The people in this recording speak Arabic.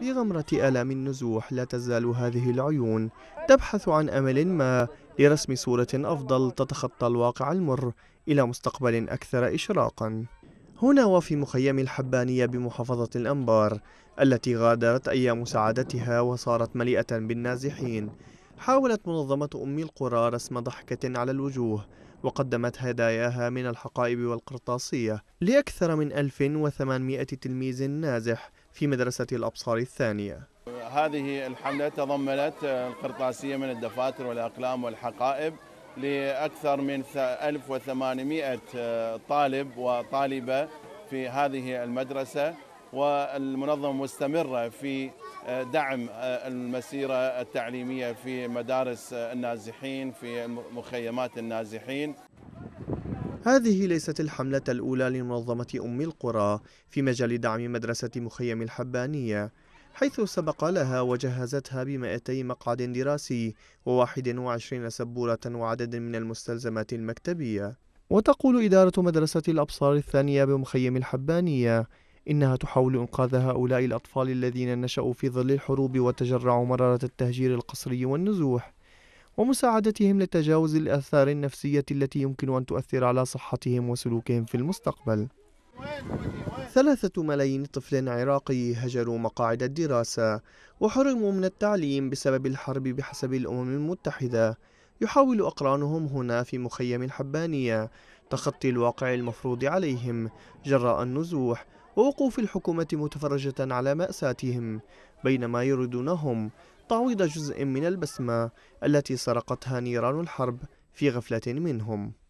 في غمرة آلام النزوح لا تزال هذه العيون تبحث عن أمل ما لرسم صورة أفضل تتخطى الواقع المر إلى مستقبل أكثر إشراقا هنا وفي مخيم الحبانية بمحافظة الأنبار التي غادرت أيام سعادتها وصارت مليئة بالنازحين حاولت منظمة أمي القرى رسم ضحكة على الوجوه وقدمت هداياها من الحقائب والقرطاسية لأكثر من 1800 تلميذ نازح في مدرسة الأبصار الثانية هذه الحملة تضمنت القرطاسية من الدفاتر والأقلام والحقائب لأكثر من 1800 طالب وطالبة في هذه المدرسة والمنظمة مستمرة في آه، دعم آه، المسيرة التعليمية في مدارس آه، النازحين في مخيمات النازحين هذه ليست الحملة الأولى لمنظمة أم القرى في مجال دعم مدرسة مخيم الحبانية حيث سبق لها وجهزتها بمائتي مقعد دراسي وواحد وعشرين سبورة وعدد من المستلزمات المكتبية وتقول إدارة مدرسة الأبصار الثانية بمخيم الحبانية إنها تحاول إنقاذ هؤلاء الأطفال الذين نشأوا في ظل الحروب وتجرعوا مرارة التهجير القسري والنزوح ومساعدتهم لتجاوز الآثار النفسية التي يمكن أن تؤثر على صحتهم وسلوكهم في المستقبل ثلاثة ملايين طفل عراقي هجروا مقاعد الدراسة وحرموا من التعليم بسبب الحرب بحسب الأمم المتحدة يحاول أقرانهم هنا في مخيم الحبانية تخطي الواقع المفروض عليهم جراء النزوح ووقوف الحكومة متفرجة على مأساتهم بينما يريدونهم تعويض جزء من البسمة التي سرقتها نيران الحرب في غفلة منهم